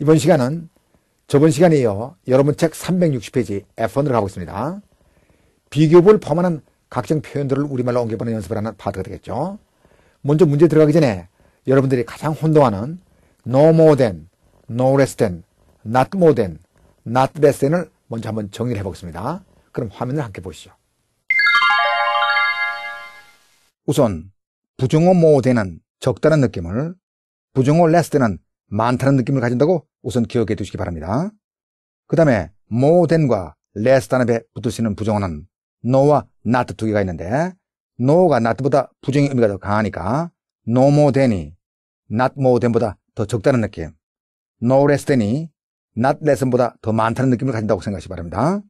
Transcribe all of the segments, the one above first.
이번 시간은 저번 시간에 이어 여러분 책 360페이지 F1으로 가보겠습니다. 비교부를 포함하는 각종 표현들을 우리말로 옮겨보는 연습을 하는 파트가 되겠죠. 먼저 문제 들어가기 전에 여러분들이 가장 혼동하는 no more than, no less than, not more than, not less than을 먼저 한번 정리를 해보겠습니다. 그럼 화면을 함께 보시죠. 우선 부정어 more than은 적다는 느낌을 부정어 less than은 많다는 느낌을 가진다고 우선 기억해 두시기 바랍니다. 그 다음에 모덴과 레스 단합에 붙으시는 부정어는 no와 not 두 개가 있는데 no가 not보다 부정의 의미가 더 강하니까 no more than이 not more than보다 더 적다는 느낌 no less than이 not less보다 더 많다는 느낌을 가진다고 생각하시기 바랍니다.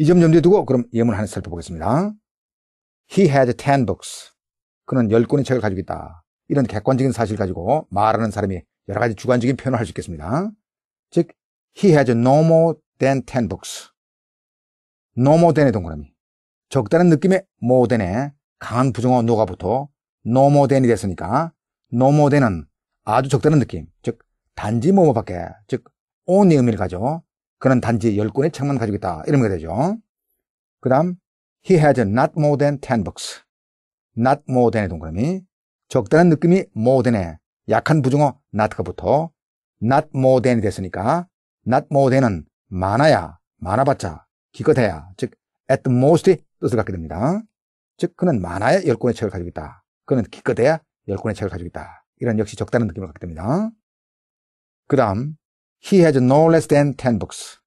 이 점 염두에 두고 그럼 예문을 하나 살펴보겠습니다. He had ten books. 그는 열 권의 책을 가지고 있다. 이런 객관적인 사실을 가지고 말하는 사람이 여러 가지 주관적인 표현을 할 수 있겠습니다. 즉, he has no more than 10 books. no more than의 동그라미. 적다는 느낌의 more than에 강한 부정어 no가 붙어 no more than이 됐으니까 no more than은 아주 적다는 느낌, 즉 단지 뭐뭐밖에, 즉 only 의미를 가져. 그는 단지 10권의 책만 가지고 있다. 이러면 되죠. 그 다음 he has not more than 10 books. not more than의 동그라미. 적다는 느낌이 more than에 약한 부정어 not부터 not more than이 됐으니까 not more than은 많아야, 많아봤자, 기껏해야, 즉 at most의 뜻을 갖게 됩니다. 즉 그는 많아야 열권의 책을 가지고 있다. 그는 기껏해야 열권의 책을 가지고 있다. 이런 역시 적다는 느낌을 갖게 됩니다. 그 다음 he has no less than 10 books.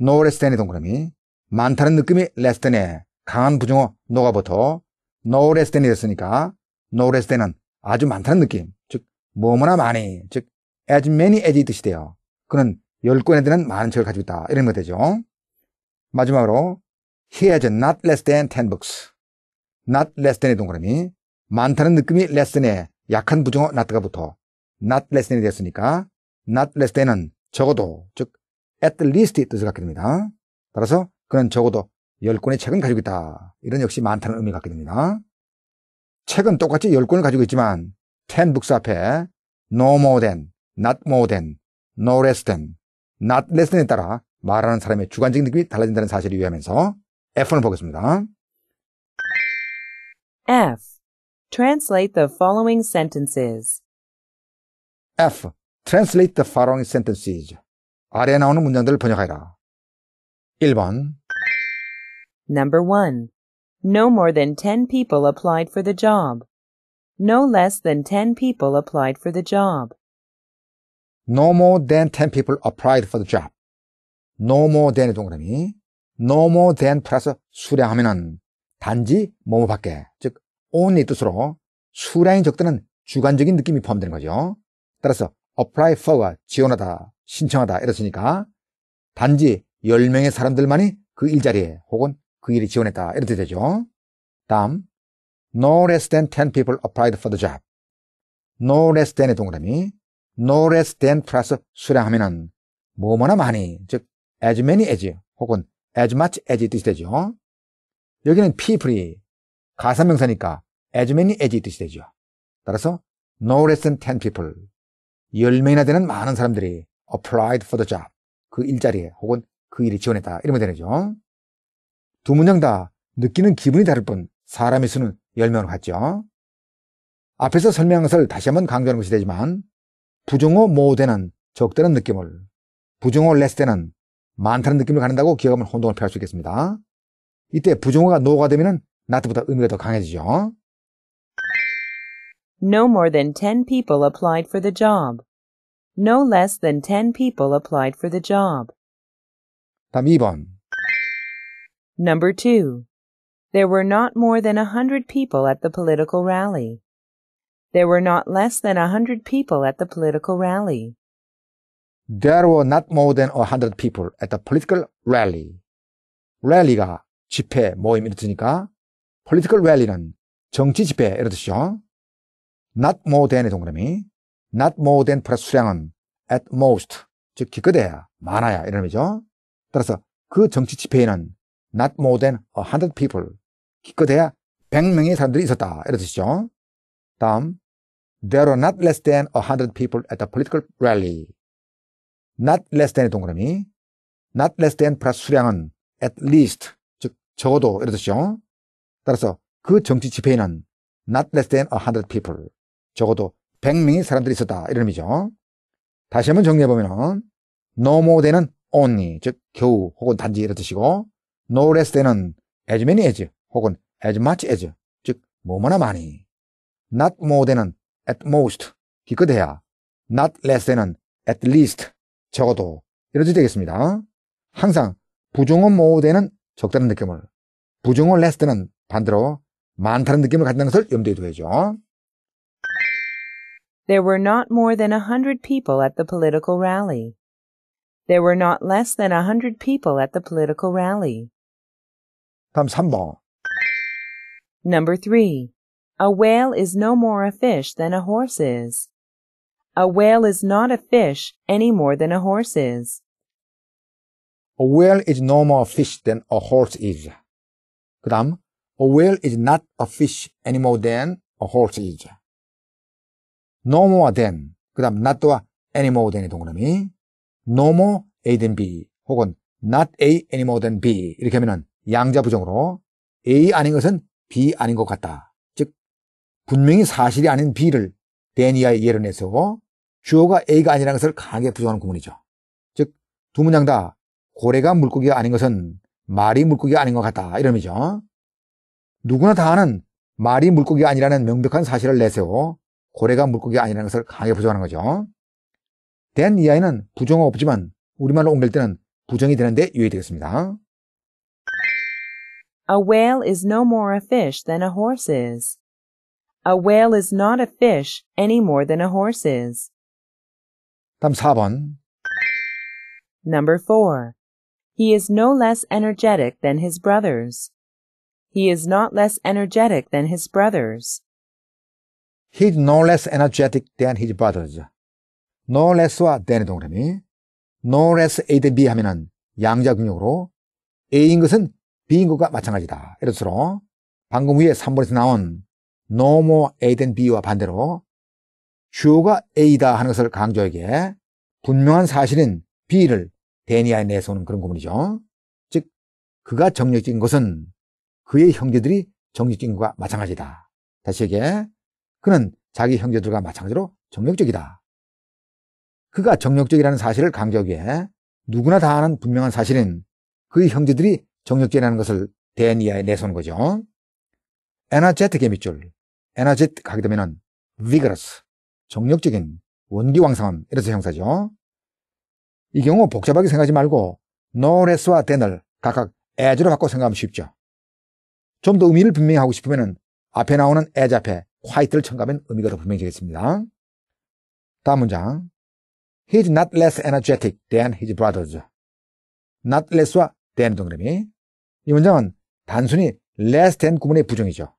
no less than의 동그라미 많다는 느낌이 less than에 강한 부정어 no가 붙어 no less than이 됐으니까 no less than은 아주 많다는 느낌 뭐뭐나 많이 즉 as many as 이 뜻이 돼요. 그는 열 권에 드는 많은 책을 가지고 있다 이런 거 되죠. 마지막으로 he has not less than 10 books. not less than의 동그라미 많다는 느낌이 less than에 약한 부정어 not가 붙어 not less than이 됐으니까 not less than은 적어도 즉 at least의 뜻을 갖게 됩니다. 따라서 그는 적어도 열권의 책은 가지고 있다. 이런 역시 많다는 의미를 갖게 됩니다. 책은 똑같이 열권을 가지고 있지만 10 b o 앞에 no more than, not more than, no less than, not less than에 따라 말하는 사람의 주관적인 느낌이 달라진다는 사실을 유의하면서 f 1을 보겠습니다. F. Translate the following sentences. F. Translate the following sentences. 아래에 나오는 문장들을 번역하라. 1번 Number 1. No more than 10 people applied for the job. no less than 10 people applied for the job. No more than 10 people applied for the job. No more than의 동그라미. No more than 플러스 수량하면은 단지 뭐뭐 밖에, 즉 only 뜻으로 수량이 적다는 주관적인 느낌이 포함되는 거죠. 따라서 apply for가 지원하다, 신청하다 이랬으니까 단지 10명의 사람들만이 그 일자리에 혹은 그일이 지원했다 이렇게 되죠. 다음 no less than 10 people applied for the job. no less than의 동그라미, no less than 플러스 수량하면은 뭐뭐나 많이, 즉 as many as 혹은 as much as 뜻이 되죠. 여기는 people이 가사명사니까 as many as 뜻이 되죠. 따라서 no less than 10 people, 10명이나 되는 많은 사람들이 applied for the job, 그 일자리에 혹은 그 일에 지원했다 이러면 되죠. 두 문장 다 느끼는 기분이 다를 뿐 사람의 수는 열명을 갔죠. 앞에서 설명한 것을 다시 한 번 강조하는 것이 되지만 부정어 모호되는 적다는 느낌을 부정어 레스 때는 많다는 느낌을 갖는다고 기억하면 혼동을 피할 수 있겠습니다. 이때 부정어가 노가 되면 나트보다 의미가 더 강해지죠. No more than 10 people applied for the job. No less than 10 people applied for the job. 다음 2번. Number 2. There were not more than a hundred people at the political rally. There were not less than a hundred people at the political rally. There were not more than a hundred people at the political rally. rally가 집회, 모임 이런 political rally는 정치 집회 이런 not more than의 동그라미 not more than 플러스 수량은 at most 즉 기껏해야 많아야 이런 의미죠. 따라서 그 정치 집회에는 not more than a 100 people 기껏해야 100명의 사람들이 있었다. 이런 뜻이죠. 다음, there a r e not less than 100 people at the political rally. not less than의 동그라미, not less than 플러스 수량은 at least, 즉 적어도 이런 뜻이죠. 따라서 그 정치 집회에는 not less than 100 people, 적어도 100명의 사람들이 있었다. 이런 의미죠. 다시 한번 정리해보면 no more than은 only, 즉 겨우 혹은 단지 이런 뜻이고 no less than은 as many as, 혹은 as much as 즉 뭐뭐나 많이 not more than은 at most 기껏해야 not less than은 at least 적어도 이런 뜻이 되겠습니다. 항상 부정어 more than은 적다는 느낌을 부정어 less than은 반대로 많다는 느낌을 갖는 것을 염두에 두어야죠. There were not more than a hundred people at the political rally. There were not less than a hundred people at the political rally. 다음 3번. Number three, a whale is no more a fish than a horse is. A whale is not a fish any more than a horse is. A whale is no more a fish than a horse is. 그 다음, a whale is not a fish any more than a horse is. no more than, 그 다음 not와 any more than의 동그라미, no more a than b, 혹은 not a any more than b 이렇게 하면은 양자 부정으로 a 아닌 것은 비 아닌 것 같다. 즉 분명히 사실이 아닌 B를 데니아의 예를 내서 주어가 A가 아니라는 것을 강하게 부정하는 구문이죠. 즉 두 문장 다 고래가 물고기가 아닌 것은 말이 물고기가 아닌 것 같다 이런 의미죠. 누구나 다 아는 말이 물고기가 아니라는 명백한 사실을 내세워 고래가 물고기가 아니라는 것을 강하게 부정하는 거죠. 된 이하에는 부정은 없지만 우리말로 옮길 때는 부정이 되는데 유의되겠습니다. A whale is no more a fish than a horse is. A whale is not a fish any more than a horse is. 다음 4번. Number 4. He is no less energetic than his brothers. He is not less energetic than his brothers. He's no less energetic than his brothers. no less와 than의 동그라미, no less a 대 b 하면은 양자근육으로 a인 것은 B인 것과 마찬가지다. 예를 들어 방금 위에 3번에서 나온 no more A than B와 반대로 주어가 A다 하는 것을 강조하기에 분명한 사실인 B를 데니아에 내서오는 그런 구문이죠. 즉 그가 정력적인 것은 그의 형제들이 정력적인 것과 마찬가지다. 다시 얘기해 그는 자기 형제들과 마찬가지로 정력적이다. 그가 정력적이라는 사실을 강조하기에 누구나 다 아는 분명한 사실인 그의 형제들이 정력기라는 것을 대니아에 내서는 거죠. 에너제트개 밑줄. 에너제트 하게 되면은 vigorous. 정력적인, 원기왕성함. 이래서 형사죠. 이 경우 복잡하게 생각하지 말고 노레스와 덴을 각각 에즈로 바꿔 생각하면 쉽죠. 좀 더 의미를 분명히 하고 싶으면 앞에 나오는 에즈 앞에 화이트를 첨가하면 의미가 더 분명해지겠습니다. 다음 문장. He's not less energetic than his brothers. not less와 than 동그라미. 이 문장은 단순히 less than 구문의 부정이죠.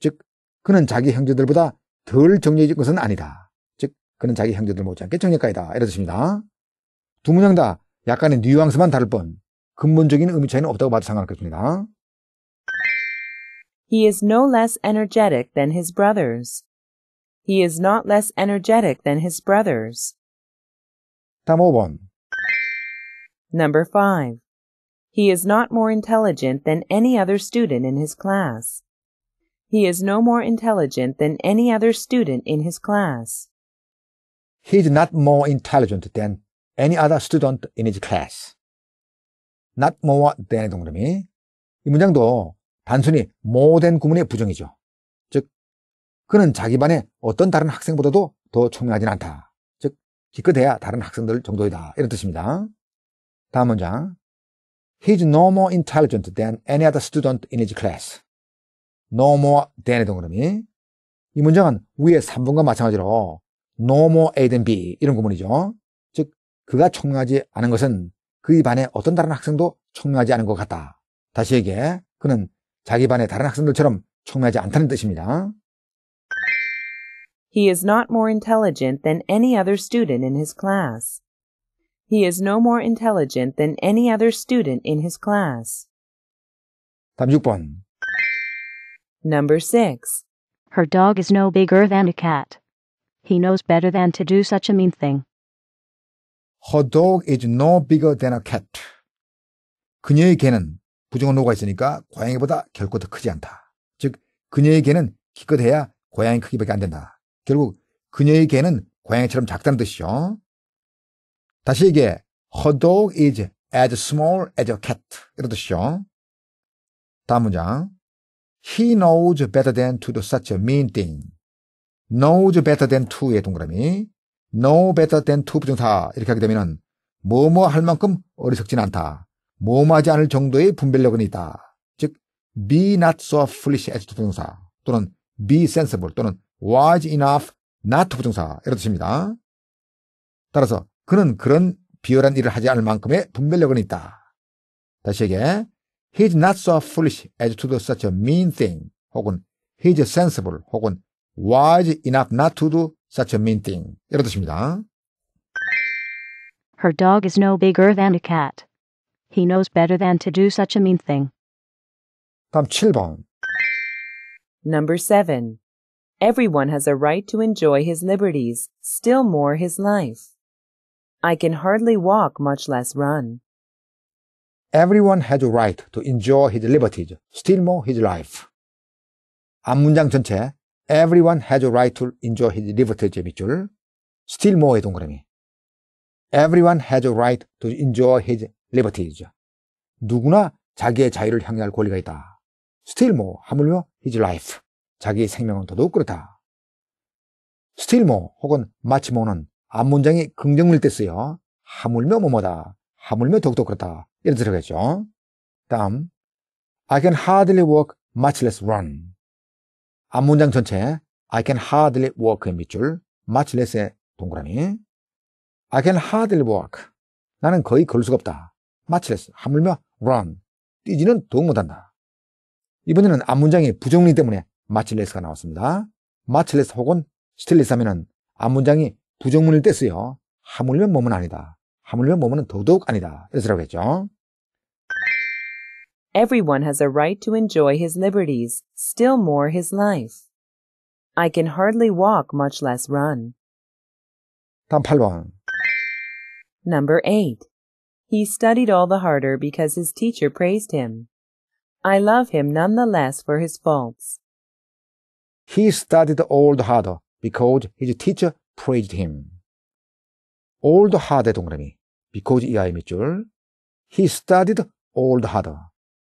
즉, 그는 자기 형제들보다 덜 정리해진 것은 아니다. 즉, 그는 자기 형제들 못지않게 정리가이다. 이런 뜻입니다. 두 문장 다 약간의 뉘앙스만 다를 뿐 근본적인 의미 차이는 없다고 봐도 상관없겠습니다. He is no less energetic than his brothers. He is not less energetic than his brothers. 다음 5번. Number 5. He is not more intelligent than any other student in his class. He is no more intelligent than any other student in his class. He is not more intelligent than any other student in his class. not more than의 동그라미. 이 문장도 단순히 more than 구문의 부정이죠. 즉, 그는 자기 반의 어떤 다른 학생보다도 더 총명하진 않다. 즉, 기껏해야 다른 학생들 정도이다. 이런 뜻입니다. 다음 문장. He is no more intelligent than any other student in his class. No more than의 동그라미. 이 문장은 위의 3분과 마찬가지로 no more A than B 이런 구문이죠. 즉 그가 청명하지 않은 것은 그의 반에 어떤 다른 학생도 청명하지 않은 것 같다. 다시 얘기해 그는 자기 반의 다른 학생들처럼 청명하지 않다는 뜻입니다. He is not more intelligent than any other student in his class. He is no more intelligent than any other student in his class. 36번. Number 6. Her dog is no bigger than a cat. He knows better than to do such a mean thing. Her dog is no bigger than a cat. 그녀의 개는 부정언로가 있으니까 고양이보다 결코 더 크지 않다. 즉, 그녀의 개는 기껏해야 고양이 크기밖에 안 된다. 결국 그녀의 개는 고양이처럼 작다는 뜻이죠. 다시 얘기해. Her dog is as small as a cat. 이런 뜻이죠. 다음 문장. He knows better than to do such a mean thing. knows better than to의 동그라미. know better than to 부정사. 이렇게 하게 되면은, 뭐뭐 할 만큼 어리석진 않다. 뭐 뭐하지 않을 정도의 분별력은 있다. 즉, be not so foolish as to 부정사. 또는 be sensible 또는 wise enough not to 부정사. 이런 뜻입니다. 따라서, 그는 그런 비열한 일을 하지 않을 만큼의 분별력은 있다. 다시 얘기해. He's not so foolish as to do such a mean thing. 혹은 He's sensible. 혹은 wise enough not to do such a mean thing. 이런 뜻입니다. Her dog is no bigger than a cat. He knows better than to do such a mean thing. 다음 7번. Number 7. Everyone has a right to enjoy his liberties, still more his life. I can hardly walk, much less run. Everyone had a right to enjoy his liberties, still more his life. 앞 문장 전체 Everyone had a right to enjoy his liberties 밑줄 still more의 동그라미 Everyone had a right to enjoy his liberties 누구나 자기의 자유를 향유할 권리가 있다 still more 하물며 his life 자기의 생명은 더더욱 그렇다 still more 혹은 much more는 앞문장이 긍정일 때 쓰여 하물며 뭐뭐다 하물며 더욱더 그렇다 이런 들어가죠 다음 I can hardly walk much less run 앞문장 전체 I can hardly walk의 밑줄 much less의 동그라미 I can hardly walk 나는 거의 걸 수가 없다 much less 하물며 run 뛰지는 더욱 못한다 이번에는 앞문장이 부정리 때문에 much less가 나왔습니다 much less 혹은 still less 하면은 앞문장이 부정문일 때 쓰여 하물며 몸은 아니다. 하물며 몸은 더더욱 아니다. 했죠. Everyone has a right to enjoy his liberties, still more his life. I can hardly walk, much less run. 다음 8번. Number 8. He studied all the harder because his teacher praised him. I love him none the less for his faults. He studied all the harder because his teacher praised him. old hard 동그라미. because 이하의 밑줄. he studied old hard.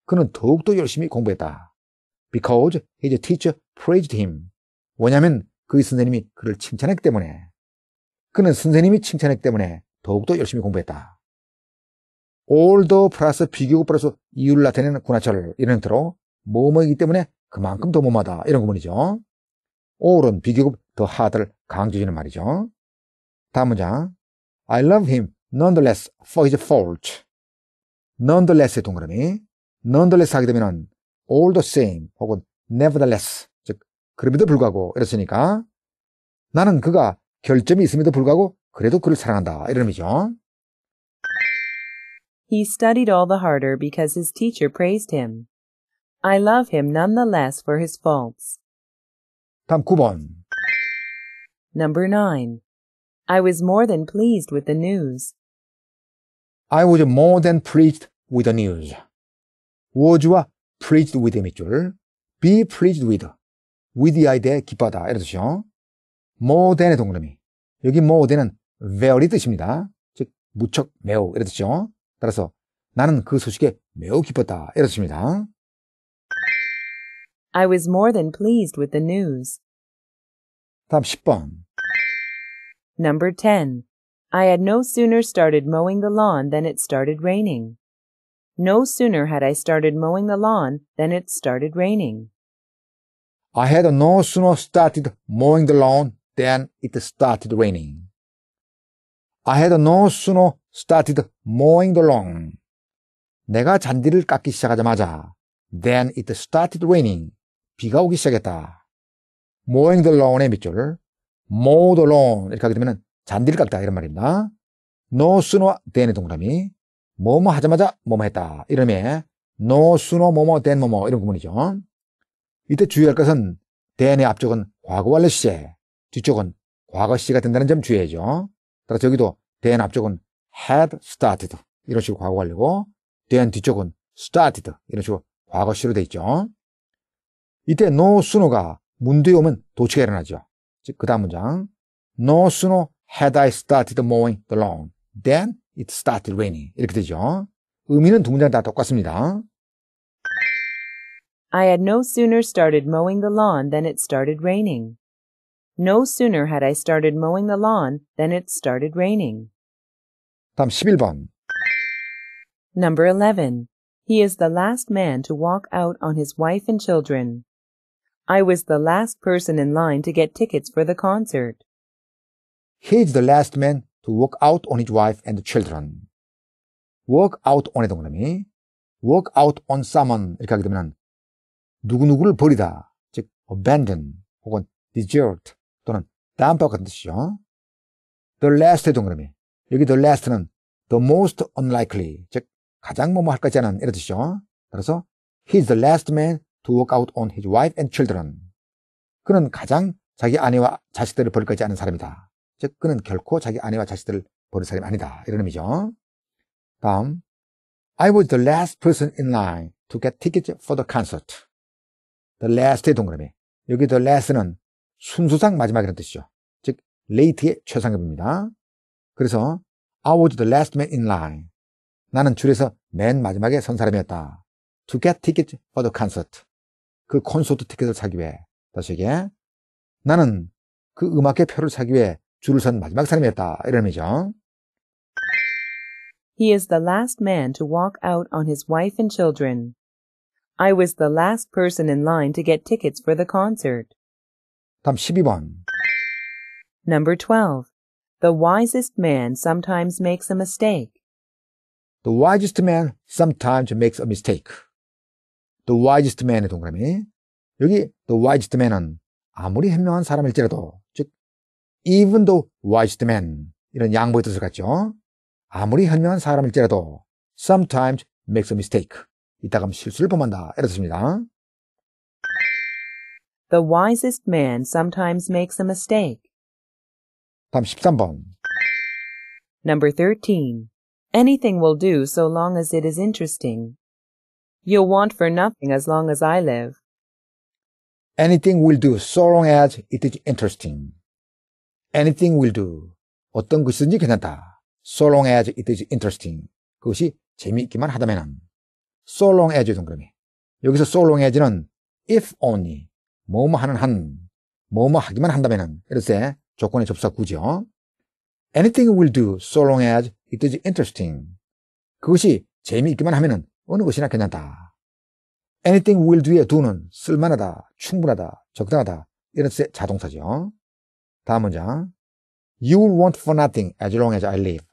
그는 더욱더 열심히 공부했다. because his teacher praised him. 왜냐면 그의 선생님이 그를 칭찬했기 때문에. 그는 선생님이 칭찬했기 때문에 더욱더 열심히 공부했다. 올더 플러스 비교급 플러스 이유를 나타내는 군화철 이런 형태로 뭐뭐이기 때문에 그만큼 더 뭐마다 이런 구문이죠. 올은 비교급 더 하드를 강조지는 말이죠. 다음 문장. I love him nonetheless for his fault. nonetheless의 동그라미. nonetheless 하게 되면 all the same 혹은 nevertheless 즉 그럼에도 불구하고 이랬으니까 나는 그가 결점이 있음에도 불구하고 그래도 그를 사랑한다 이런 의미죠. He studied all the harder because his teacher praised him. I love him nonetheless for his faults. 다음 9번. Number 9. I was more than pleased with the news. I was more than pleased with the news. was와 pleased with 밑줄 be pleased with with with의 기뻐다 이런 뜻이요. more than의 동그라미 여기 more than은 very 뜻입니다. 즉 무척 매우 이런 뜻이죠. 따라서 나는 그 소식에 매우 기뻤다 이런 뜻입니다. I was more than pleased with the news. 답 10번. Number 10. I had no sooner started mowing the lawn than it started raining. No sooner had I started mowing the lawn than it started raining. I had no sooner started mowing the lawn than it started raining. I had no sooner started mowing the lawn. 내가 잔디를 깎기 시작하자마자 then it started raining. 비가 오기 시작했다. m o w i n 의 밑줄, 모 o 론 이렇게 하게 되면 잔디를 깎다 이런 말입니다. 노 o s o o n 의 동그라미, 뭐뭐 하자마자 뭐뭐 했다 이름에노 o sooner 뭐뭐 t 뭐뭐 이런 구문이죠. 이때 주의할 것은 t h 의 앞쪽은 과거 완료 시제, 뒤쪽은 과거 시제가 된다는 점 주의해죠. 따라서 여기도 t h 앞쪽은 had started 이런 식으로 과거 완료고 t h 뒤쪽은 started 이런 식으로 과거 시로 돼 있죠. 이때 노 o s o n e 가 문두에 오면 도치가 일어나죠. 즉, 그 다음 문장. No sooner had I started mowing the lawn than it started raining. 이렇게 되죠. 의미는 두 문장 다 똑같습니다. I had no sooner started mowing the lawn than it started raining. No sooner had I started mowing the lawn than it started raining. 다음 11번. Number 11. He is the last man to walk out on his wife and children. I was the last person in line to get tickets for the concert. He's the last man to walk out on his wife and children. walk out on의 동그라미. walk out on someone 이렇게 하게 되면 누구누구를 버리다, 즉 abandon 혹은 desert 또는 dump 같은 뜻이죠. the last 동그라미. 여기 the last는 the most unlikely, 즉 가장 뭐뭐 할 것이 이런 뜻이죠. 따라서 he's the last man to work out on his wife and children. 그는 가장 자기 아내와 자식들을 버릴까지 않은 사람이다. 즉, 그는 결코 자기 아내와 자식들을 버릴 사람이 아니다. 이런 의미죠. 다음, I was the last person in line to get tickets for the concert. The last의 동그라미. 여기 the last는 순수상 마지막이라는 뜻이죠. 즉, late의 최상급입니다. 그래서 I was the last man in line. 나는 줄에서 맨 마지막에 선 사람이었다. To get tickets for the concert. 그 콘서트 티켓을 사기 위해 다시 얘기해. 나는 그 음악회 표를 사기 위해 줄을 선 마지막 사람이었다. 이런 의미죠. He is the last man to walk out on his wife and children. I was the last person in line to get tickets for the concert. 다음 12번. Number 12. The wisest man sometimes makes a mistake. The wisest man sometimes makes a mistake. The wisest man의 동그라미. 여기 the wisest man은 아무리 현명한 사람일지라도, 즉, even the wisest man. 이런 양보의 뜻을 갖죠. 아무리 현명한 사람일지라도, sometimes makes a mistake. 이따가면 실수를 범한다. 이렇습니다. The wisest man sometimes makes a mistake. 다음 13번. Number 13. Anything will do so long as it is interesting. You'll want for nothing as long as I live. Anything will do so long as it is interesting. Anything will do. 어떤 것이든지 괜찮다. So long as it is interesting. 그것이 재미있기만 하다면. 은 So long as 동그라미. 여기서 so long as는 if only. 뭐 뭐 하는 한. 뭐뭐 하기만 한다면. 은 이렇게 조건의 접사 구죠. Anything will do so long as it is interesting. 그것이 재미있기만 하면은 어느 것이나 괜찮다. anything will 뒤에 do는 쓸만하다, 충분하다, 적당하다. 이런 뜻의 자동사죠. 다음 문장. You will want for nothing as long as I live.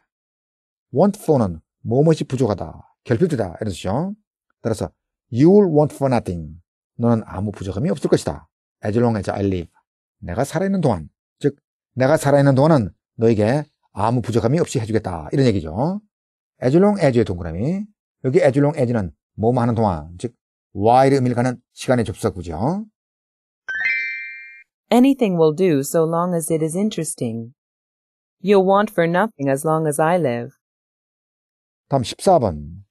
want for는 뭐뭇이 부족하다, 결핍되다 이런 뜻이죠. 따라서 you will want for nothing. 너는 아무 부족함이 없을 것이다. as long as I live. 내가 살아있는 동안, 즉 내가 살아있는 동안은 너에게 아무 부족함이 없이 해주겠다 이런 얘기죠. as long as의 동그라미 여기 as long as는 하는 동안, 즉 while 의미를 가는 시간의 접속구죠. Anything will do so long as it is interesting. You'll want for nothing as long as I live. 다음 14번.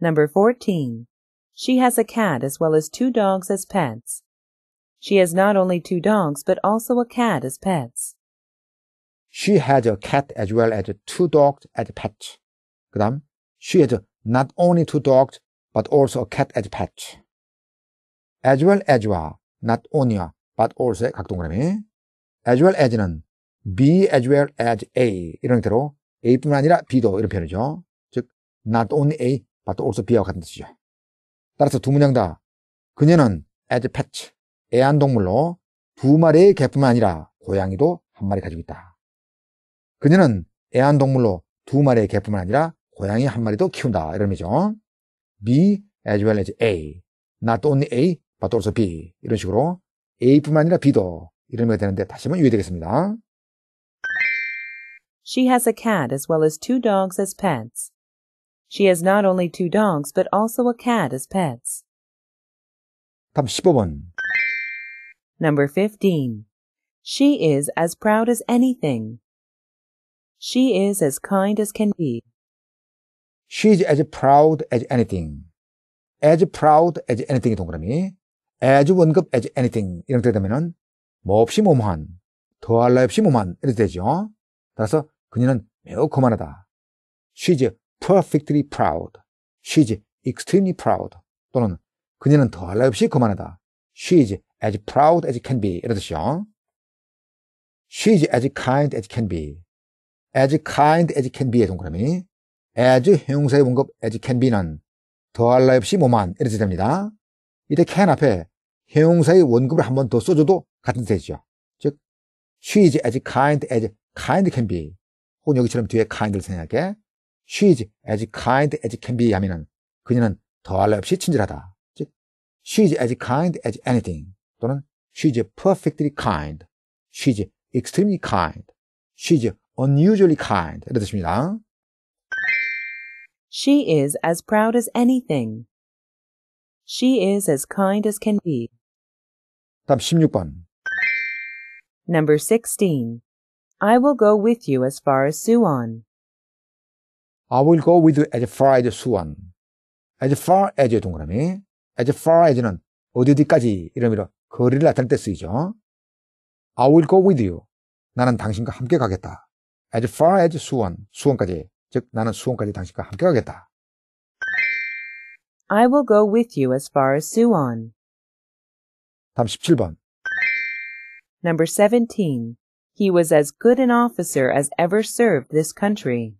Number 14. She has a cat as well as two dogs as pets. She has not only two dogs but also a cat as pets. She has a cat as well as two dogs as pets. 그 다음 She had not only two dogs, but also a cat as pet. as well as와 not only와 but also의 각동그라미 as well as는 be as well as a 이런 형태로 a뿐만 아니라 b도 이런 표현이죠. 즉 not only a but also b와 같은 뜻이죠. 따라서 두 문장 다 그녀는 as pet 애완동물로 두 마리의 개뿐만 아니라 고양이도 한 마리 가지고 있다. 그녀는 애완동물로 두 마리의 개뿐만 아니라 고양이 한 마리도 키운다. 이런 의미죠. B as well as A. Not only A, but also B. 이런 식으로 A뿐만 아니라 B도 이런 의미가 되는데 다시 한번 유의되겠습니다. She has a cat as well as two dogs as pets. She has not only two dogs but also a cat as pets. 15번. Number 15. She is as proud as anything. She is as kind as can be. She's as proud as anything. as proud as anything이 동그라미. as 원급 as anything. 이런 때 되면은 뭐 없이 뭐뭐한, 더할 나 없이 뭐만 이렇게 되죠. 따라서 그녀는 매우 거만하다. She's perfectly proud. She's extremely proud. 또는 그녀는 더할 나 없이 거만하다. She's as proud as can be. 이런 뜻이요. She's as kind as can be. as kind as can be의 동그라미. as 형용사의 문급 as can be는 더할 나위 없이 뭐만 이렇게 됩니다. 이때 can 앞에 형용사의 원급을 한번 더 써줘도 같은 뜻이죠. 즉 she is as kind as kind can be 혹은 여기처럼 뒤에 kind를 생략해 she is as kind as can be 하면은 그녀는 더할 나위 없이 친절하다. 즉 she is as kind as anything 또는 she is perfectly kind she is extremely kind she is unusually kind 이런 뜻입니다. She is as proud as anything. She is as kind as can be. 답 16번. Number 16. I will go with you as far as Suwon. I will go with you as far as Suwon. as far as 동그라미. as far as는 어디 어디까지 이런 의미로 거리를 나타낼 때 쓰이죠. I will go with you. 나는 당신과 함께 가겠다. as far as 수원, 수원까지. 즉 나는 수원까지 당신과 함께 가겠다. I will go with you as far as Suwon. 다음 17번. Number 17. He was as good an officer as ever served this country.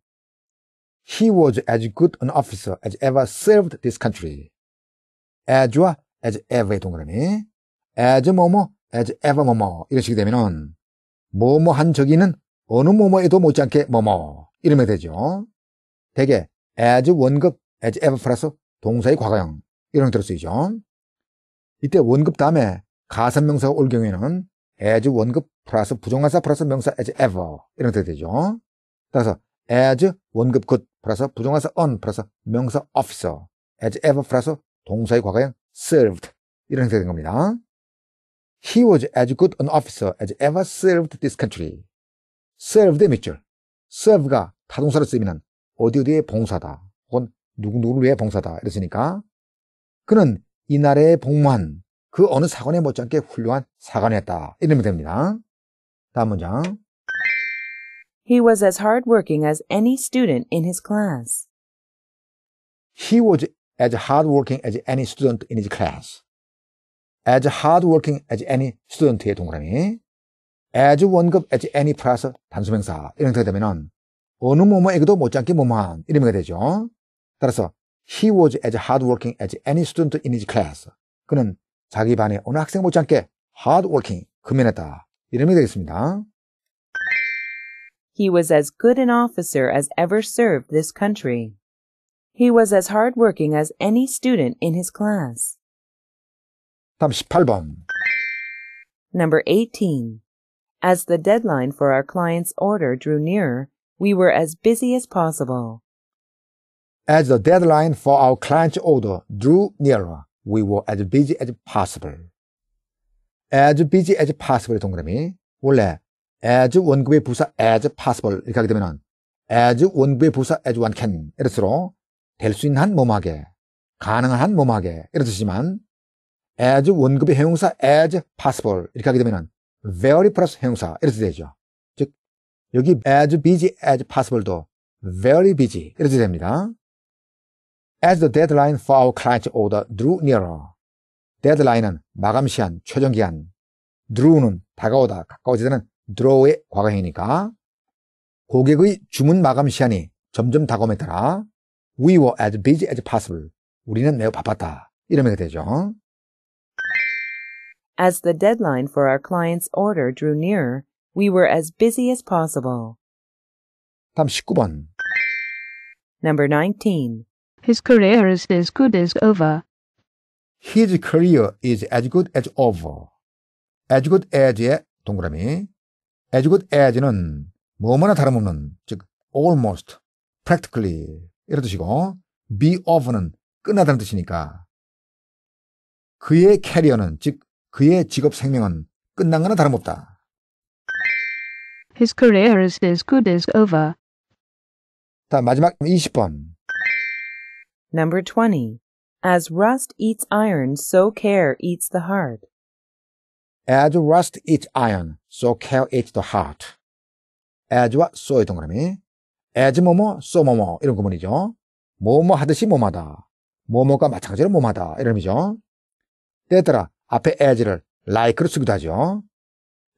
He was as good an officer as ever served this country. as와 as ever의 동그라미. as 뭐뭐, as ever 뭐뭐. 이런 식이 되면은, 뭐뭐 한 적이는 어느 뭐뭐에도 못지않게 뭐뭐. 이러면 되죠. 대개 as 원급, as ever 플러스 동사의 과거형 이런 형태로 쓰이죠. 이때 원급 다음에 가산명사가 올 경우에는 as 원급 플러스 부정관사 플러스 명사 as ever 이런 형태로 되죠. 따라서 as 원급 good 플러스 부정관사 on 플러스 명사 officer as ever 플러스 동사의 과거형 served 이런 형태가 된 겁니다. He was as good an officer as ever served this country. served의 밑줄 serve가 다동사로 쓰이면 어디 어디의 봉사다 혹은 누구누구를 위해 봉사다 이랬으니까 그는 이 나라에 복무한 그 어느 사관에 못지않게 훌륭한 사관이었다 이러면 됩니다. 다음 문장 He was as hardworking as any student in his class. He was as hardworking as any student in his class. as hardworking as any student의 동그라미 as 원급 as any 플러스 단수명사 이런 형태가 되면 어느 뭐뭐에게도 못지않게 뭐뭐 이런 의미가 되죠. 따라서 he was as hardworking as any student in his class. 그는 자기 반에 어느 학생 못지않게 hardworking 금연했다 이런 의미가 되겠습니다. He was as good an officer as ever served this country. He was as hardworking as any student in his class. 다음 18번. Number 18. As the deadline for our client's order drew nearer, we were as busy as possible. As the deadline for our client's order drew nearer, we were as busy as possible. as busy as possible 동그라미 원래 as 원급의 부사 as possible 이렇게 하게 되면 as 원급의 부사 as one can 이렇으로 될 수 있는 한 뭐뭐하게 가능한 한 뭐뭐하게 이렇듯이지만 as 원급의 형용사 as possible 이렇게 하게 되면 very 플러스 형용사 이렇게 되죠. 즉 여기 as busy as possible도 very busy 이렇게 됩니다. As the deadline for our client's order drew nearer. 데드라인은 마감 시한, 최종 기한. drew는 다가오다, 가까워지다는 draw의 과거형이니까 고객의 주문 마감 시한이 점점 다가옴에 따라 we were as busy as possible. 우리는 매우 바빴다. 이러면 되죠. As the deadline for our client's order drew nearer, we were as busy as possible. 39번 Number 19. His career is as good as over. His career is as good as over. as good as의 동그라미 as good as는 뭐뭐나 다름없는 즉 almost, practically 이런 뜻이고 be over는 끝나다는 뜻이니까 그의 캐리어는 즉 그의 직업 생명은 끝난 거나 다름없다. His career is as good as over. 자, 마지막 20번. Number 20. As rust eats iron, so care eats the heart. As rust eats iron, so care eats the heart. as와 so의 동그라미. as 뭐뭐, so 뭐뭐 이런 구문이죠. 뭐뭐 하듯이 뭐마다. 뭐뭐가 마찬가지로 뭐마다 이런 의미죠. 때에 따라 앞에 as를 like로 쓰기도 하죠.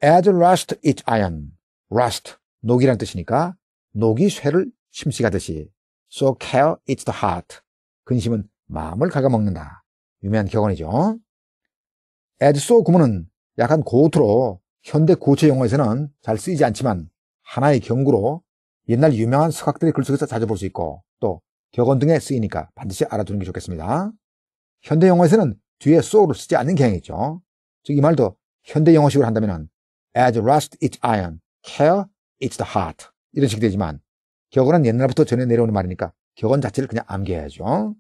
as rust its iron. rust, 녹이란 뜻이니까 녹이 쇠를 침식하듯이 so care i s the heart. 근심은 마음을 갉아먹는다. 유명한 격언이죠. as so 구문은 약간 고우트로 현대 고체 용어에서는 잘 쓰이지 않지만 하나의 경구로 옛날 유명한 서각들의 글 속에서 자주 볼 수 있고 또 격언 등에 쓰이니까 반드시 알아두는 게 좋겠습니다. 현대 영어에서는 뒤에 so를 쓰지 않는 경향이죠. 즉이 말도 현대 영어식으로 한다면 as rust its iron, care its the heart 이런 식이 되지만 격언은 옛날부터 전해 내려오는 말이니까 격언 자체를 그냥 암기해야죠.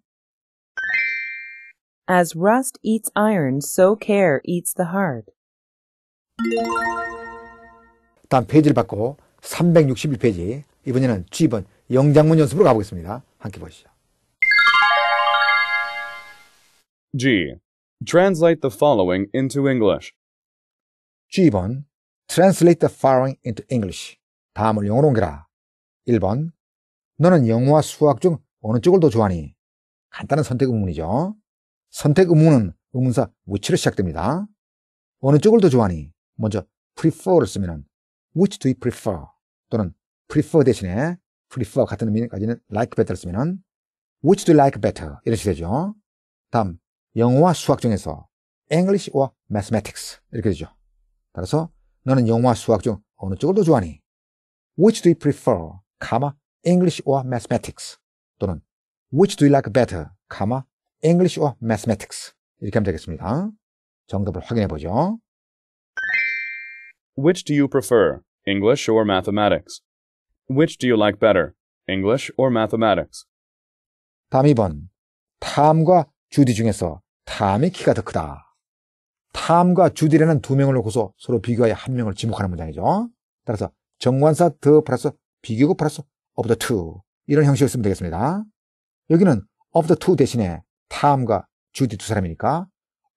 As rust eats iron, so care eats the heart. 다음 페이지를 받고 361페이지 이번에는 G번 영장문 연습으로 가보겠습니다. 함께 보시죠. G. Translate the following into English. G번 Translate the following into English. 다음을 영어로 옮겨라. 1번 너는 영어와 수학 중 어느 쪽을 더 좋아하니? 간단한 선택 의문이죠. 선택 의문은 의문사 which로 시작됩니다. 어느 쪽을 더 좋아하니? 먼저 prefer를 쓰면 which do you prefer 또는 prefer 대신에 prefer 같은 의미까지는 like better를 쓰면 which do you like better 이런 식이 되죠. 다음 영어와 수학 중에서 English or Mathematics 이렇게 되죠. 따라서 너는 영어와 수학 중 어느 쪽을 더 좋아하니? Which do you prefer? 가마 English or Mathematics 또는 Which do you like better? 가마 English or Mathematics 이렇게 하면 되겠습니다. 정답을 확인해 보죠. Which do you prefer? English or Mathematics? Which do you like better? English or Mathematics? 다음 2번. 다음과 주디 중에서 탐의 키가 더 크다. 탐과 주디라는 두 명을 놓고서 서로 비교하여 한 명을 지목하는 문장이죠. 따라서 정관사 더 플러스 비교급 플러스 of the two 이런 형식을 쓰면 되겠습니다. 여기는 of the two 대신에 탐과 주디 두 사람이니까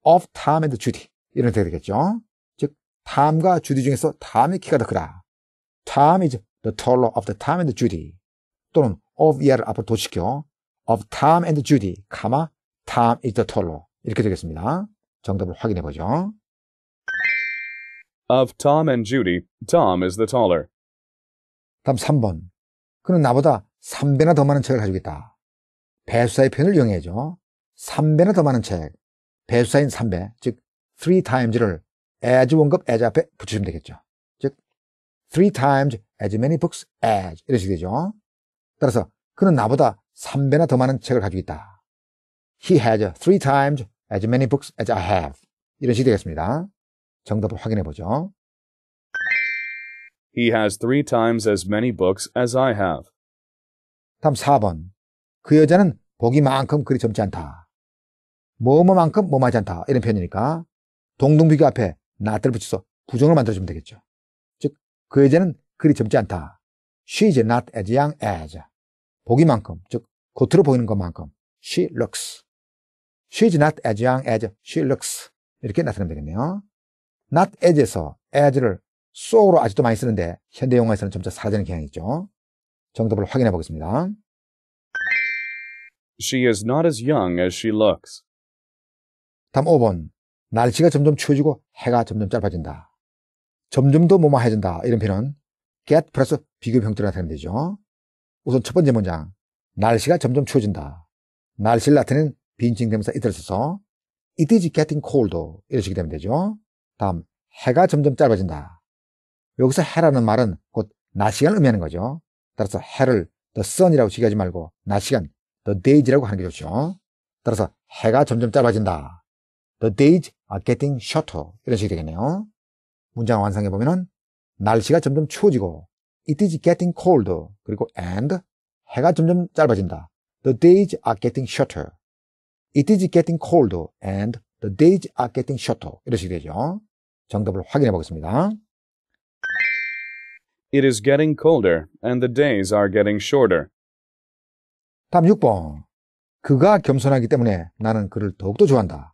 of 탐 and 주디 이런 뜻이 되겠죠. 즉 탐과 주디 중에서 탐의 키가 더 크다. 탐 is the taller of the 탐 and 주디 또는 of 이하를 앞으로 도시켜 of 탐 and 주디 가마 time is the total. 이렇게 되겠습니다. 정답을 확인해 보죠. Of Tom and Judy, Tom is the taller. 다음 3번. 그는 나보다 3배나 더 많은 책을 가지고 있다. 배수사의 편을 이용해야죠. 3배나 더 많은 책. 배수사인 3배, 즉 three times를 as 원급 as 앞에 붙이시면 되겠죠. 즉 three times as many books as 이런 식이 되죠. 따라서 그는 나보다 3배나 더 많은 책을 가지고 있다. He had three times as many books as I have. 이런 식이 되겠습니다. 정답을 확인해 보죠. He has three times as many books as I have. 다음 4번. 그 여자는 보기만큼 그리 젊지 않다. 뭐뭐만큼 뭐하지 않다. 이런 표현이니까 동동비교 앞에 나를 붙여서 부정을 만들어주면 되겠죠. 즉, 그 여자는 그리 젊지 않다. She is not as young as. 보기만큼, 즉, 겉으로 보이는 것만큼. She looks. She's not as young as she looks. 이렇게 나타나면 되겠네요. not as에서 as를 so로 아직도 많이 쓰는데 현대 영화에서는 점차 사라지는 경향이 있죠. 정답을 확인해 보겠습니다. She is not as young as she looks. 다음 5번. 날씨가 점점 추워지고 해가 점점 짧아진다. 점점 더 모마해진다. 이런 표현은 get 플러스 비교 형태로 나타내면 되죠. 우선 첫 번째 문장. 날씨가 점점 추워진다. 날씨를 나타낸 빈칭 되면서 이들 써서 it is getting cold 이러시게 되면 되죠. 다음 해가 점점 짧아진다. 여기서 해라는 말은 곧 낮 시간을 의미하는 거죠. 따라서 해를 the sun이라고 지기하지 말고 낮 시간 the days라고 하는 게 좋죠. 따라서 해가 점점 짧아진다. The days are getting shorter 이런 식이 되겠네요. 문장 완성해 보면 날씨가 점점 추워지고 it is getting cold 그리고 and 해가 점점 짧아진다. The days are getting shorter It is getting cold and the days are getting shorter. 이런 식이 되죠. 정답을 확인해 보겠습니다. It is getting colder and the days are getting shorter. 다음 6번. 그가 겸손하기 때문에 나는 그를 더욱더 좋아한다.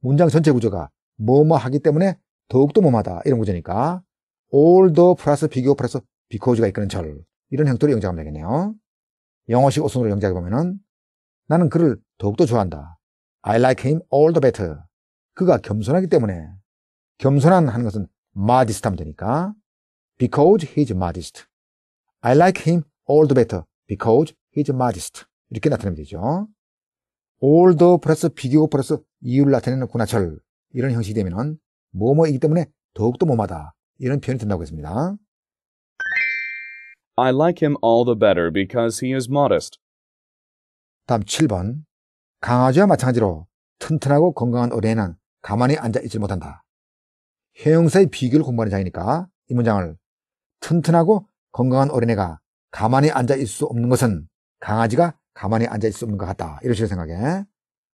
문장 전체 구조가 뭐 뭐 하기 때문에 더욱더 뭐마다 이런 구조니까 all the 플러스 비교 플러스 because가 이끄는 절 이런 형태로 영작하면 되겠네요. 영어식 어순으로 영작해 보면은 나는 그를 더욱더 좋아한다. I like him all the better. 그가 겸손하기 때문에 겸손한 하는 것은 modest 하면 되니까 because he's modest. I like him all the better because he's modest. 이렇게 나타내면 되죠. all the 플러스 비교급 플러스 이유를 나타내는 구나철 이런 형식이 되면 뭐뭐이기 때문에 더욱더 뭐마다 이런 표현이 된다고 했습니다. I like him all the better because he is modest. 다음 7번 강아지와 마찬가지로 튼튼하고 건강한 어린애는 가만히 앉아 있지 못한다. 형용사의 비교를 공부하는 장이니까 이 문장을 튼튼하고 건강한 어린애가 가만히 앉아 있을 수 없는 것은 강아지가 가만히 앉아 있을 수 없는 것 같다. 이런 식으 생각해.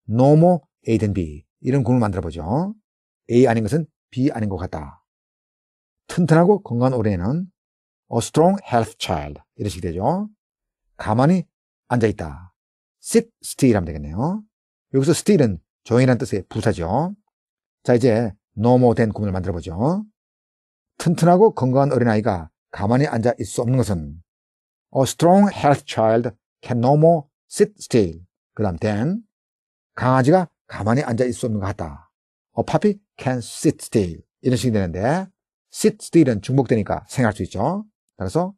n o m o r e a t h A n B. 이런 구문을 만들어 보죠. A 아닌 것은 B 아닌 것 같다. 튼튼하고 건강한 어린애는 a strong health child. 이런 식이 되죠. 가만히 앉아 있다. sit still 하면 되겠네요. 여기서 still은 조용이라는 뜻의 부사죠. 자 이제 노모된 구문을 만들어 보죠. 튼튼하고 건강한 어린아이가 가만히 앉아 있을 수 없는 것은 A strong health child can no more sit still. 그 다음 then 강아지가 가만히 앉아 있을 수 없는 것 같다. A puppy can sit still. 이런 식이 되는데 sit still은 중복되니까 생각할 수 있죠. 따라서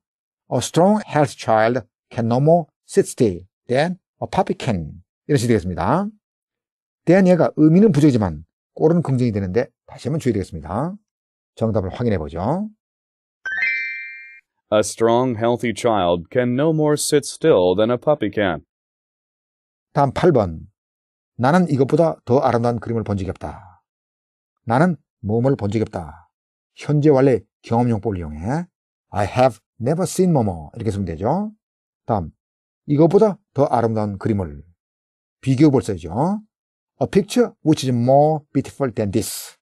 A strong health child can no more sit still. Then 파피캔 어, 이런 식이 되겠습니다. 대한 예가 의미는 부정이지만 꼴은 긍정이 되는데 다시 한번 주의해야 되겠습니다. 정답을 확인해 보죠. A strong, healthy child can no more sit still than a puppy can. 다음 8번. 나는 이것보다 더 아름다운 그림을 본 적이 없다. 나는 몸을 본 적이 없다. 현재 원래 경험용법을 이용해 I have never seen Momo 이렇게 쓰면 되죠. 다음 이것보다 더 아름다운 그림을 비교해 볼 수있죠 A picture which is more beautiful than this.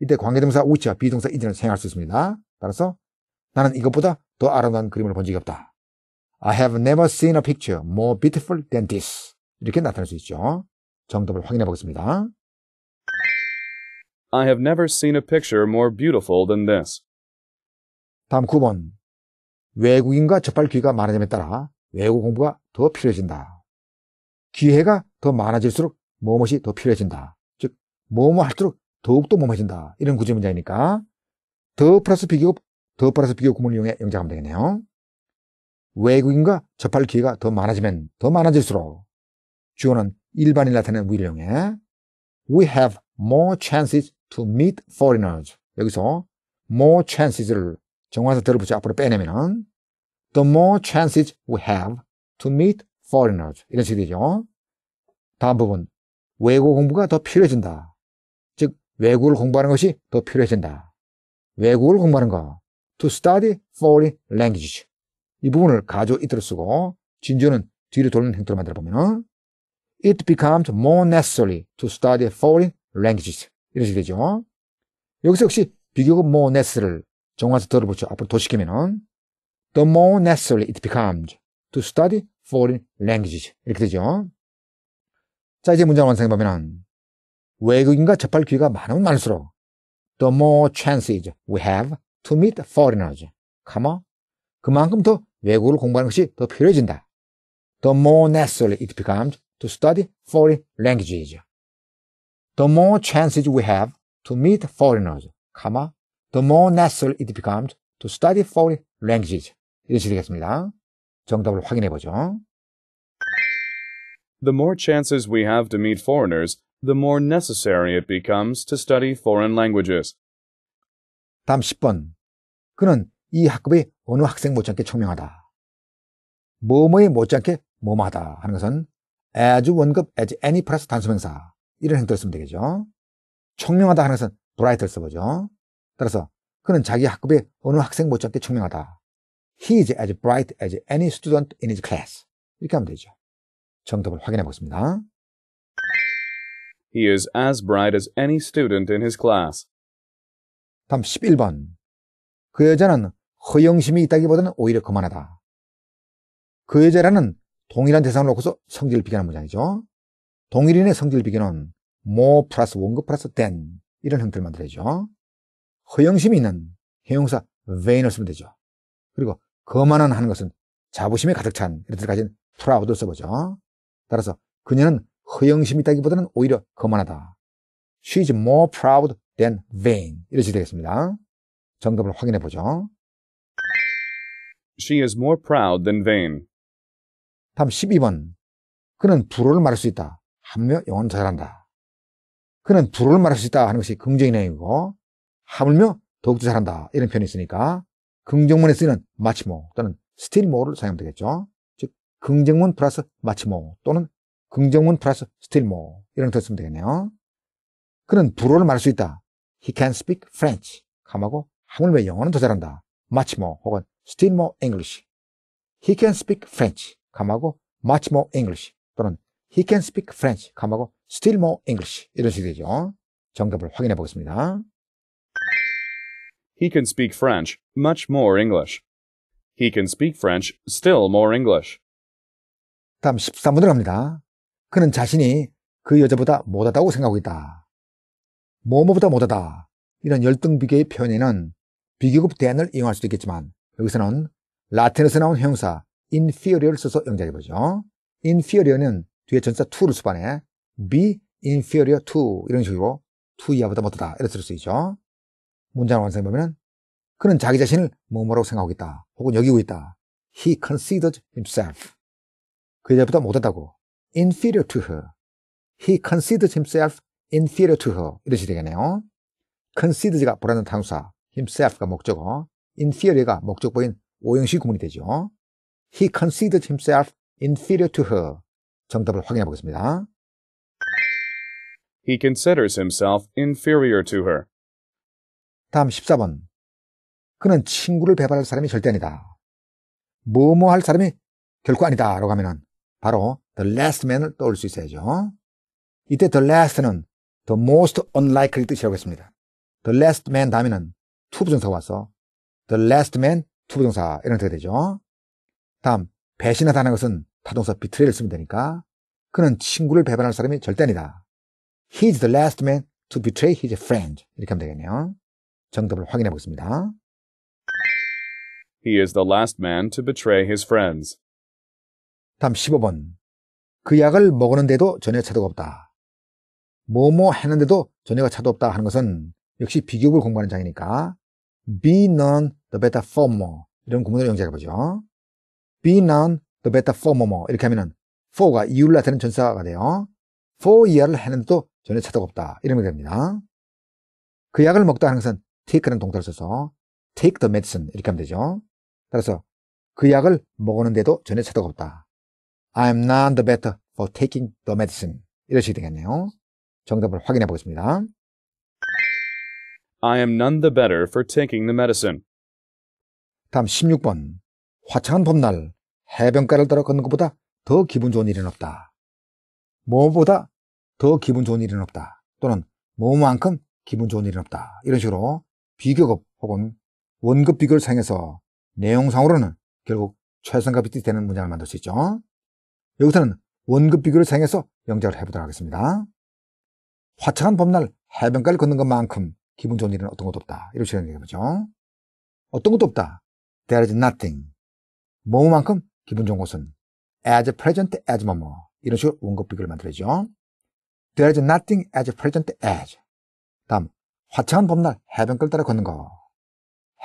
이때 관계동사 which와 비동사 is는 사용할 수 있습니다. 따라서 나는 이것보다 더 아름다운 그림을 본 적이 없다. I have never seen a picture more beautiful than this. 이렇게 나타낼 수 있죠. 정답을 확인해 보겠습니다. I have never seen a picture more beautiful than this. 다음 9번. 외국인과 접할 기회가 많아짐에 따라 외국 공부가 더 필요해진다. 기회가 더 많아질수록 무엇이더 필요해진다. 즉, 뭐뭐 할수록 더욱더 무뭇해진다 이런 구조 문제이니까 더 플러스 비교더 플러스 비교 구문을 이용해 영작하면 되겠네요. 외국인과 접할 기회가 더 많아지면 더 많아질수록 주어는 일반인 나타내는 w i l 이용해 We have more chances to meet foreigners. 여기서 more chances를 정화사 들어붙여 앞으로 빼내면은 the more chances we have to meet foreigners. 이런 식이죠. 다음 부분. 외고 공부가 더 필요해진다. 즉, 외국을 공부하는 것이 더 필요해진다. 외국을 공부하는 것. to study foreign language. 이 부분을 가조 이틀을 쓰고, 진주는 뒤로 돌리는 형태로 만들어 보면은, it becomes more necessary to study foreign languages. 이런 식이 되죠. 여기서 역시 비교급 more necess를 정화해서 들어보죠. 앞으로 도시키면은, the more necessary it becomes to study foreign languages. 이렇게 되죠. 자, 이제 문장 완성해보면 외국인과 접할 기회가 많으면 많을수록 the more chances we have to meet foreigners. 가마 그만큼 더 외국어를 공부하는 것이 더 필요해진다. The more necessary it becomes to study foreign languages. The more chances we have to meet foreigners. 가마 the more necessary it becomes to study foreign languages. 이것이 되겠습니다. 정답을 확인해 보죠. The more chances we have to meet foreigners, the more necessary it becomes to study foreign languages. 다음 10번. 그는 이 학급의 어느 학생 못지않게 총명하다. 뭐뭐에 못지않게 뭐뭐하다 하는 것은 as 원급 as any 플러스 단수명사 이런 행태를 쓰면 되겠죠. 총명하다 하는 것은 bright를 써보죠. 따라서 그는 자기 학급의 어느 학생 못지않게 총명하다. He is as bright as any student in his class. 이렇게 하면 되죠. 정답을 확인해 보겠습니다. He is as bright as any student in his class. 다음 11번. 그 여자는 허영심이 있다기보다는 오히려 거만하다. 그 여자라는 동일한 대상을 놓고서 성질 을 비교하는 문장이죠. 동일인의 성질 비교는 more p 플러스 원급 plus than 이런 형태를 만들어야죠. 허영심이 있는 형용사 vain을 쓰면 되죠. 그리고 거만한 하는 것은 자부심에 가득 찬 이런 뜻을 가진 프라우드 써보죠. 따라서 그녀는 허영심이 있다기보다는 오히려 거만하다. She is more proud than vain. 이렇게 되겠습니다. 정답을 확인해 보죠. She is more proud than vain. 다음 12번. 그는 불호를 말할 수 있다. 하물며 영어는 잘한다. 그는 불호를 말할 수 있다 하는 것이 긍정의 내용이고 하물며 더욱더 잘한다 이런 표현이 있으니까 긍정문에 쓰이는 마치모 또는 스틸모를 사용하면 되겠죠. 즉 긍정문 플러스 마치모 또는 긍정문 플러스 스틸모 이런 뜻을 쓰면 되겠네요. 그는 불어를 말할 수 있다. He can speak French. 감하고 하물며 영어는 더 잘한다. 마치모 혹은 스틸모 e n g l i s h He can speak French. 감하고 마치모 e n g l i s h 또는 He can speak French. 감하고 스틸모 e English. 이런 식이 되죠. 정답을 확인해 보겠습니다. He can speak French, much more English. He can speak French, still more English. 다음 13번으로 갑니다. 그는 자신이 그 여자보다 못하다고 생각하고 있다. 뭐뭐보다 못하다. 이런 열등 비교의 표현에는 비교급 대안을 이용할 수도 있겠지만 여기서는 라틴에서 나온 형사 inferior를 써서 연작해보죠 inferior는 뒤에 전사 to를 수반해 be inferior to 이런 식으로 to 이하보다 못하다 이렇게 쓸 수 있죠. 문장 을 완성해 보면 그는 자기 자신을 뭐뭐라고 생각하고 있다. 혹은 여기고 있다. He considered himself. 그 여자보다 못하다고. inferior to her. He considered himself inferior to her. 이런 식 되겠네요. considered가 보라는 단수사, himself가 목적어, inferior가 목적보인 오형식 구문이 되죠. He considered himself inferior to her. 정답을 확인해 보겠습니다. He considers himself inferior to her. 다음 14번. 그는 친구를 배반할 사람이 절대 아니다. 뭐뭐 할 사람이 결코 아니다. 라고 하면은 바로 the last man을 떠올 수 있어야죠. 이때 the last는 the most unlikely 뜻이라고 했습니다. the last man 다음에는 to 부정사 와서 the last man to 부정사 이런 뜻이 되죠. 다음 배신하다는 것은 타동사 비트레이를 쓰면 되니까 그는 친구를 배반할 사람이 절대 아니다. He's the last man to betray his friend. 이렇게 하면 되겠네요. 정답을 확인해 보겠습니다. He is the last man to betray his friends. 다음 15번. 그 약을 먹었는데도 전혀 차도가 없다. 뭐뭐 했는데도 전혀 차도 없다 하는 것은 역시 비교급을 공부하는 장이니까 be none the better for more 이런 구문으로 영작해 보죠. be none the better for more 이렇게 하면은 for가 이유를 나타내는 전사가 돼요. for 이하를 했는데도 전혀 차도가 없다 이러면 됩니다. 그 약을 먹다 하는 것은 take라는 동사를 써서 take the medicine 이렇게 하면 되죠. 따라서 그 약을 먹었는데도 전혀 차도가 없다. I'm n o n the better for taking the medicine. 이러시게 되겠네요. 정답을 확인해 보겠습니다. I am none the better for taking the medicine. 다음 16번. 화창한 봄날 해변가를 따라 걷는 것보다 더 기분 좋은 일은 없다. 뭐보다 더 기분 좋은 일은 없다. 또는 뭐만큼 기분 좋은 일은 없다. 이런 식으로 비교급 혹은 원급 비교를 사용해서 내용상으로는 결국 최상급이 되는 문장을 만들 수 있죠. 여기서는 원급 비교를 사용해서 영작을 해보도록 하겠습니다. 화창한 봄날 해변가를 걷는 것만큼 기분 좋은 일은 어떤 것도 없다. 이런 식으로 얘기해보죠. 어떤 것도 없다. There is nothing. 뭐뭐만큼 기분 좋은 것은 as present as 뭐뭐. 이런 식으로 원급 비교를 만들어야죠. There is nothing as present as. 다음, 화창한 봄날 해변가를 따라 걷는 거.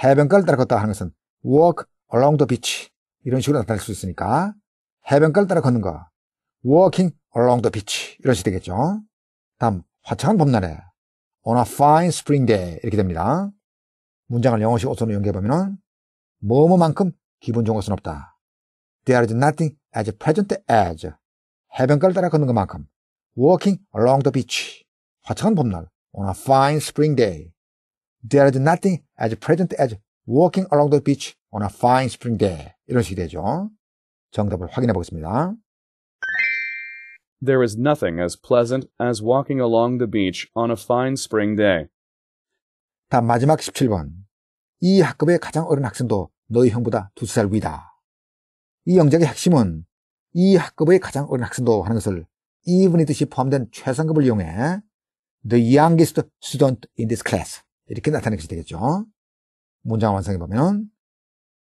해변가를 따라 걷다 하는 것은 walk along the beach 이런 식으로 나타낼 수 있으니까 해변가를 따라 걷는 거. walking along the beach 이런 식이 되겠죠. 다음 화창한 봄날에 on a fine spring day 이렇게 됩니다. 문장을 영어식 어선으로 연결해보면 뭐뭐만큼 기분 좋은 것은 없다. There is nothing as present as 해변가를 따라 걷는 것만큼 walking along the beach 화창한 봄날 on a fine spring day. There is nothing as present as walking along the beach on a fine spring day. 이런 식이 되죠. 정답을 확인해 보겠습니다. There is nothing as pleasant as walking along the beach on a fine spring day. 다음 마지막 17번. 이 학급의 가장 어린 학생도 너희 형보다 두세 살 위다. 이 영작의 핵심은 이 학급의 가장 어린 학생도 하는 것을 이분의 뜻이 포함된 최상급을 이용해 the youngest student in this class. 이렇게 나타내는 것이 되겠죠. 문장 완성해 보면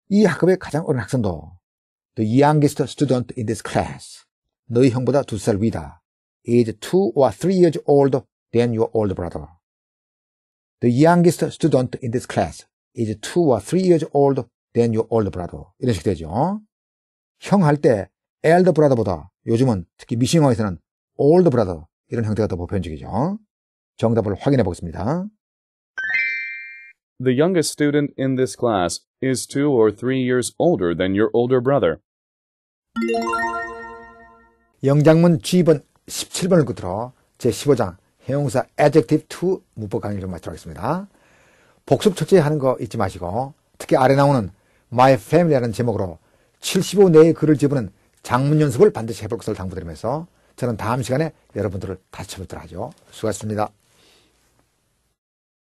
이 학급의 가장 어린 학생도 the youngest student in this class. 너희 형보다 두 살 위다. is two or three years old than your older brother. The youngest student in this class is two or three years old than your older brother. 이런 식이 되죠. 형 할 때 elder brother보다 요즘은 특히 미싱어에서는 older brother 이런 형태가 더 보편적이죠. 정답을 확인해 보겠습니다. The youngest student in this class is two or three years older than your older brother. 영장문 G번 17번을 끝으로 제15장 형용사 adjective to 문법 강의를 마치도록 하겠습니다. 복습 첫째하는 거 잊지 마시고 특히 아래 나오는 My Family라는 제목으로 75 내의 글을 집어는 장문 연습을 반드시 해볼 것을 당부드리면서 저는 다음 시간에 여러분들을 다시 찾아뵙도록 하죠. 수고하셨습니다.